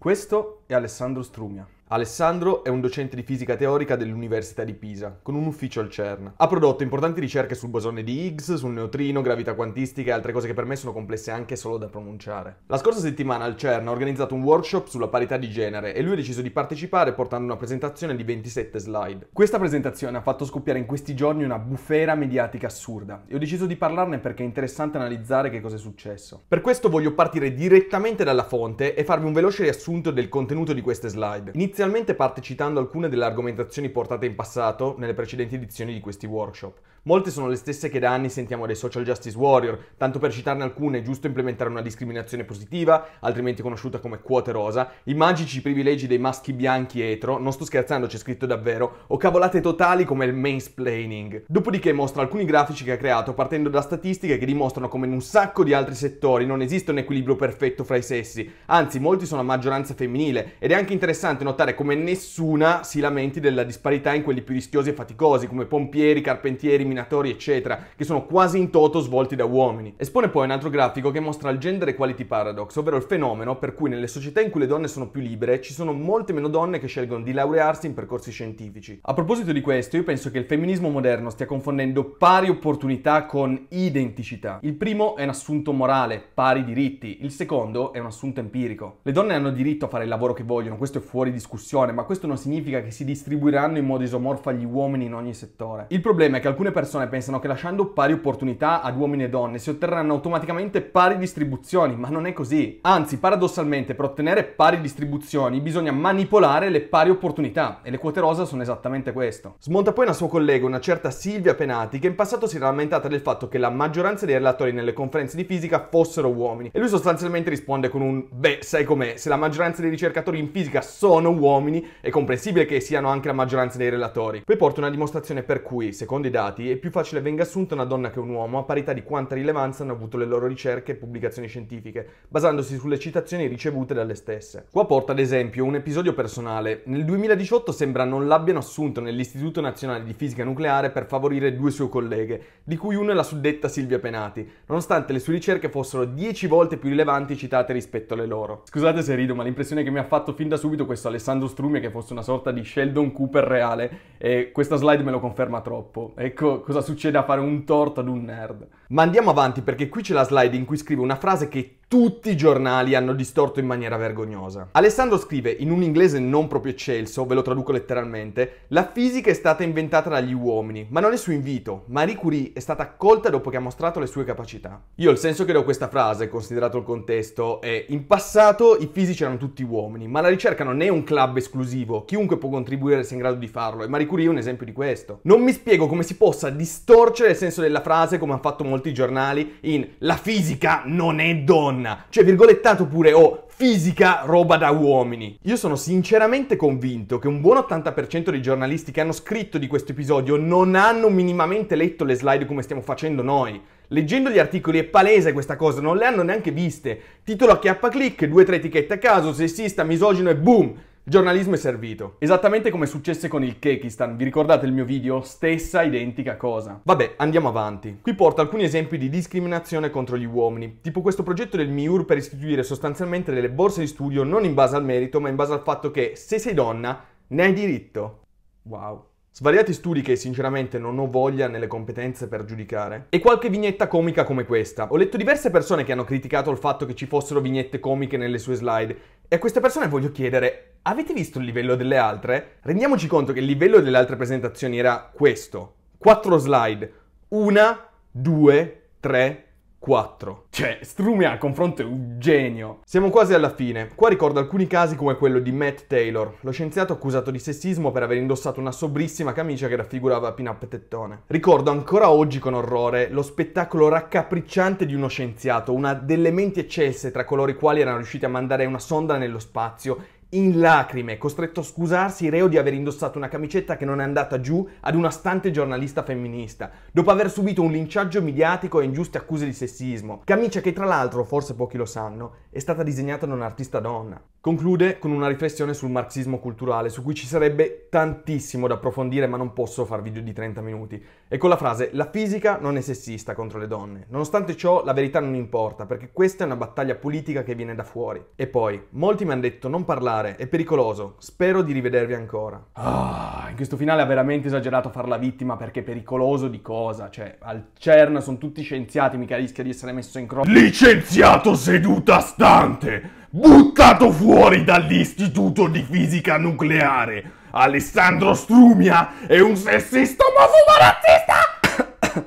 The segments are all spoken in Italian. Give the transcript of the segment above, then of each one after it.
Questo è Alessandro Strumia. Alessandro è un docente di fisica teorica dell'Università di Pisa, con un ufficio al CERN. Ha prodotto importanti ricerche sul bosone di Higgs, sul neutrino, gravità quantistica e altre cose che per me sono complesse anche solo da pronunciare. La scorsa settimana al CERN ha organizzato un workshop sulla parità di genere e lui ha deciso di partecipare portando una presentazione di 27 slide. Questa presentazione ha fatto scoppiare in questi giorni una bufera mediatica assurda e ho deciso di parlarne perché è interessante analizzare che cosa è successo. Per questo voglio partire direttamente dalla fonte e farvi un veloce riassunto del contenuto di queste slide. Inizio Inizialmente parte citando alcune delle argomentazioni portate in passato nelle precedenti edizioni di questi workshop. Molte sono le stesse che da anni sentiamo dai social justice warrior, tanto per citarne alcune è giusto implementare una discriminazione positiva, altrimenti conosciuta come quote rosa, i magici privilegi dei maschi bianchi etero, non sto scherzando c'è scritto davvero, o cavolate totali come il mansplaining. Dopodiché mostra alcuni grafici che ha creato partendo da statistiche che dimostrano come in un sacco di altri settori non esiste un equilibrio perfetto fra i sessi, anzi molti sono a maggioranza femminile ed è anche interessante notare pensare come nessuna si lamenti della disparità in quelli più rischiosi e faticosi, come pompieri, carpentieri, minatori, eccetera, che sono quasi in toto svolti da uomini. Espone poi un altro grafico che mostra il gender equality paradox, ovvero il fenomeno per cui nelle società in cui le donne sono più libere ci sono molte meno donne che scelgono di laurearsi in percorsi scientifici. A proposito di questo, io penso che il femminismo moderno stia confondendo pari opportunità con identicità. Il primo è un assunto morale, pari diritti, il secondo è un assunto empirico. Le donne hanno diritto a fare il lavoro che vogliono, questo è fuori discussione discussione, ma questo non significa che si distribuiranno in modo isomorfo agli uomini in ogni settore. Il problema è che alcune persone pensano che lasciando pari opportunità ad uomini e donne si otterranno automaticamente pari distribuzioni, ma non è così. Anzi, paradossalmente, per ottenere pari distribuzioni bisogna manipolare le pari opportunità e le quote rosa sono esattamente questo. Smonta poi una sua collega, una certa Silvia Penati, che in passato si era lamentata del fatto che la maggioranza dei relatori nelle conferenze di fisica fossero uomini e lui sostanzialmente risponde con un beh, sai com'è, se la maggioranza dei ricercatori in fisica sono uomini uomini, è comprensibile che siano anche la maggioranza dei relatori. Poi porta una dimostrazione per cui, secondo i dati, è più facile venga assunta una donna che un uomo, a parità di quanta rilevanza hanno avuto le loro ricerche e pubblicazioni scientifiche, basandosi sulle citazioni ricevute dalle stesse. Qua porta ad esempio un episodio personale. Nel 2018 sembra non l'abbiano assunto nell'Istituto Nazionale di Fisica Nucleare per favorire due sue colleghe, di cui una è la suddetta Silvia Penati, nonostante le sue ricerche fossero 10 volte più rilevanti citate rispetto alle loro. Scusate se rido, ma l'impressione che mi ha fatto fin da subito questo Alessandro Alessandro Strumi che fosse una sorta di Sheldon Cooper reale e questa slide me lo conferma troppo. Ecco cosa succede a fare un torto ad un nerd. Ma andiamo avanti perché qui c'è la slide in cui scrive una frase che tutti i giornali hanno distorto in maniera vergognosa. Alessandro scrive, in un inglese non proprio eccelso, ve lo traduco letteralmente, la fisica è stata inventata dagli uomini, ma non è su invito. Marie Curie è stata accolta dopo che ha mostrato le sue capacità. Io il senso che do a questa frase, considerato il contesto, è in passato i fisici erano tutti uomini, ma la ricerca non è un club esclusivo, chiunque può contribuire se è in grado di farlo, e Marie Curie è un esempio di questo. Non mi spiego come si possa distorcere il senso della frase come hanno fatto molti giornali in la fisica non è donna donna, cioè virgolettato pure oh, fisica roba da uomini. Io sono sinceramente convinto che un buon 80% dei giornalisti che hanno scritto di questo episodio non hanno minimamente letto le slide come stiamo facendo noi. Leggendo gli articoli è palese questa cosa, non le hanno neanche viste. Titolo a chiappa clic, due o tre etichette a caso, sessista, misogino e boom! Il giornalismo è servito. Esattamente come successe con il Kekistan, vi ricordate il mio video? Stessa identica cosa. Vabbè, andiamo avanti. Qui porto alcuni esempi di discriminazione contro gli uomini, tipo questo progetto del MIUR per istituire sostanzialmente delle borse di studio non in base al merito, ma in base al fatto che se sei donna ne hai diritto. Wow. Svariati studi che sinceramente non ho voglia nelle competenze per giudicare. E qualche vignetta comica come questa. Ho letto diverse persone che hanno criticato il fatto che ci fossero vignette comiche nelle sue slide. E a queste persone voglio chiedere, avete visto il livello delle altre? Rendiamoci conto che il livello delle altre presentazioni era questo. Quattro slide. Una, due, tre, quattro. Cioè, Strumi a confronto è un genio. Siamo quasi alla fine. Qua ricordo alcuni casi come quello di Matt Taylor, lo scienziato accusato di sessismo per aver indossato una sobrissima camicia che raffigurava Pinup Tettone. Ricordo ancora oggi con orrore lo spettacolo raccapricciante di uno scienziato, una delle menti eccelse tra coloro i quali erano riusciti a mandare una sonda nello spazio in lacrime, costretto a scusarsi reo di aver indossato una camicetta che non è andata giù ad una stante giornalista femminista, dopo aver subito un linciaggio mediatico e ingiuste accuse di sessismo. Camicia che tra l'altro, forse pochi lo sanno, è stata disegnata da un'artista donna. Conclude con una riflessione sul marxismo culturale, su cui ci sarebbe tantissimo da approfondire, ma non posso far video di 30 minuti, e con la frase La fisica non è sessista contro le donne. Nonostante ciò, la verità non importa, perché questa è una battaglia politica che viene da fuori. E poi, molti mi hanno detto non parlare, è pericoloso, spero di rivedervi ancora. Ah, in questo finale ha veramente esagerato a far la vittima, perché è pericoloso di cosa? Cioè, al CERN sono tutti scienziati, mica rischia di essere messo in croce. Licenziato seduta stante! buttato fuori dall'Istituto di Fisica Nucleare. Alessandro Strumia è un sessista omofobo razzista!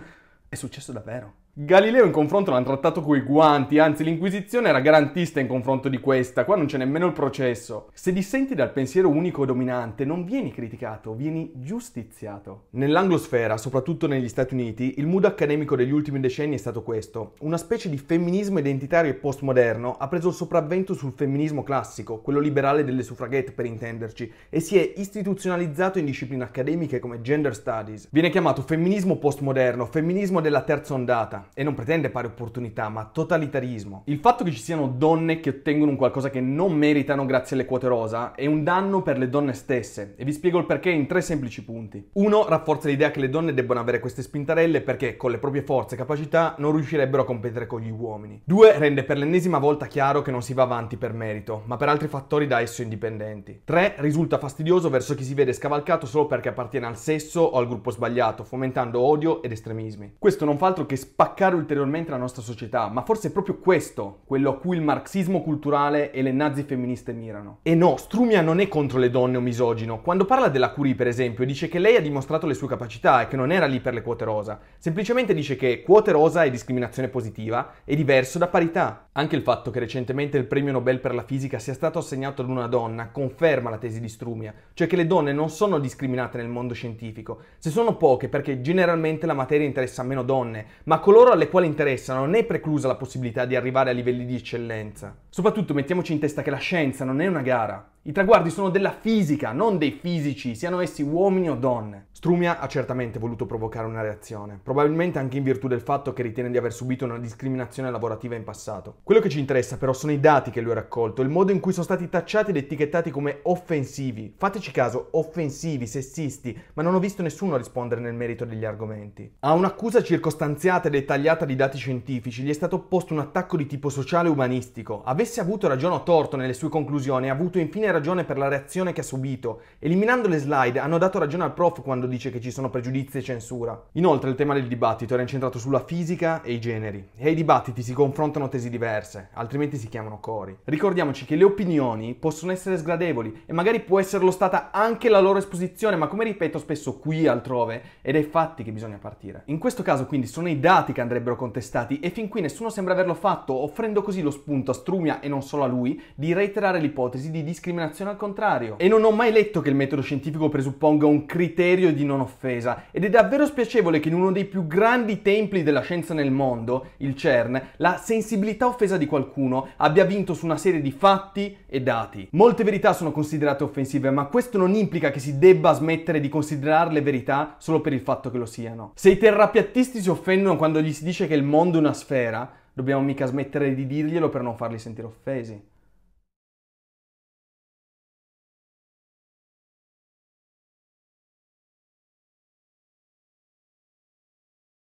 è successo davvero. Galileo in confronto l'hanno trattato coi guanti, anzi l'Inquisizione era garantista in confronto di questa, qua non c'è nemmeno il processo. Se dissenti dal pensiero unico dominante non vieni criticato, vieni giustiziato. Nell'anglosfera, soprattutto negli Stati Uniti, il mood accademico degli ultimi decenni è stato questo. Una specie di femminismo identitario e postmoderno ha preso il sopravvento sul femminismo classico, quello liberale delle suffragette per intenderci, e si è istituzionalizzato in discipline accademiche come gender studies. Viene chiamato femminismo postmoderno, femminismo della terza ondata e non pretende pari opportunità, ma totalitarismo. Il fatto che ci siano donne che ottengono un qualcosa che non meritano grazie alle quote rosa è un danno per le donne stesse e vi spiego il perché in tre semplici punti. Uno, rafforza l'idea che le donne debbano avere queste spintarelle perché con le proprie forze e capacità non riuscirebbero a competere con gli uomini. Due, rende per l'ennesima volta chiaro che non si va avanti per merito, ma per altri fattori da esso indipendenti. Tre, risulta fastidioso verso chi si vede scavalcato solo perché appartiene al sesso o al gruppo sbagliato, fomentando odio ed estremismi. Questo non fa altro che spaccare spaccare ulteriormente la nostra società, ma forse è proprio questo quello a cui il marxismo culturale e le nazi femministe mirano. E no, Strumia non è contro le donne o misogino. Quando parla della Curie, per esempio, dice che lei ha dimostrato le sue capacità e che non era lì per le quote rosa. Semplicemente dice che quote rosa è discriminazione positiva e diverso da parità. Anche il fatto che recentemente il premio Nobel per la fisica sia stato assegnato ad una donna conferma la tesi di Strumia, cioè che le donne non sono discriminate nel mondo scientifico. Se sono poche perché generalmente la materia interessa meno donne, ma coloro coloro alle quali interessano non è preclusa la possibilità di arrivare a livelli di eccellenza. Soprattutto mettiamoci in testa che la scienza non è una gara. I traguardi sono della fisica, non dei fisici, siano essi uomini o donne. Strumia ha certamente voluto provocare una reazione, probabilmente anche in virtù del fatto che ritiene di aver subito una discriminazione lavorativa in passato. Quello che ci interessa però sono i dati che lui ha raccolto, il modo in cui sono stati tacciati ed etichettati come offensivi. Fateci caso, offensivi, sessisti, ma non ho visto nessuno rispondere nel merito degli argomenti. A un'accusa circostanziata e dettagliata di dati scientifici gli è stato opposto un attacco di tipo sociale e umanistico. Avesse avuto ragione o torto nelle sue conclusioni, ha avuto infine ragione per la reazione che ha subito. Eliminando le slide hanno dato ragione al prof quando dice che ci sono pregiudizi e censura. Inoltre il tema del dibattito era incentrato sulla fisica e i generi, e ai dibattiti si confrontano tesi diverse, altrimenti si chiamano cori. Ricordiamoci che le opinioni possono essere sgradevoli e magari può esserlo stata anche la loro esposizione, ma come ripeto spesso qui altrove è dai fatti che bisogna partire. In questo caso quindi sono i dati che andrebbero contestati e fin qui nessuno sembra averlo fatto, offrendo così lo spunto a Strumia e non solo a lui di reiterare l'ipotesi di discriminazione al contrario. E non ho mai letto che il metodo scientifico presupponga un criterio di di non offesa ed è davvero spiacevole che in uno dei più grandi templi della scienza nel mondo, il CERN, la sensibilità offesa di qualcuno abbia vinto su una serie di fatti e dati. Molte verità sono considerate offensive, ma questo non implica che si debba smettere di considerarle verità solo per il fatto che lo siano. Se i terrapiattisti si offendono quando gli si dice che il mondo è una sfera, dobbiamo mica smettere di dirglielo per non farli sentire offesi.